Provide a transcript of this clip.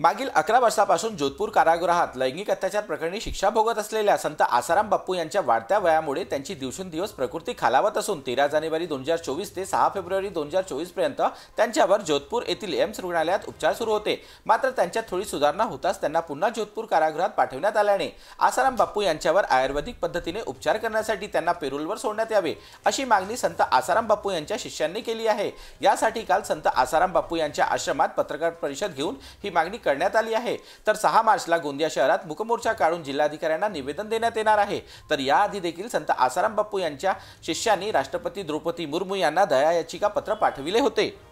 मागील अकरा वर्षापासून जोधपूर कारागृहात लैंगिक अत्याचार प्रकरणी शिक्षा भोगत असलेल्या संत आसाराम बाप्पू यांच्या वाढत्या वयामुळे त्यांची दिवसेंदिवस प्रकृती खालावत असून तेरा जानेवारी दोन हजार चोवीस ते सहा फेब्रुवारी दोन हजार चोवीसपर्यंत त्यांच्यावर जोधपूर येथील एम्स रुग्णालयात उपचार सुरू होते मात्र त्यांच्यात थोडी सुधारणा होताच त्यांना पुन्हा जोधपूर कारागृहात पाठवण्यात आल्याने आसाराम बाप्पू यांच्यावर आयुर्वेदिक पद्धतीने उपचार करण्यासाठी त्यांना पेरोलवर सोडण्यात यावे अशी मागणी संत आसाराम बाप्पू यांच्या शिष्यांनी केली आहे यासाठी काल संत आसाराम बाप्पू यांच्या आश्रमात पत्रकार परिषद घेऊन ही मागणी करण्यात आली आहे तर सहा मार्चला गोंदिया शहरात मुकमोर्चा काढून जिल्हाधिकाऱ्यांना निवेदन देण्यात येणार आहे तर याआधी देखील संत आसाराम बाप्पू यांच्या शिष्यांनी राष्ट्रपती द्रौपदी मुर्मू यांना दया याचिका पत्र पाठविले होते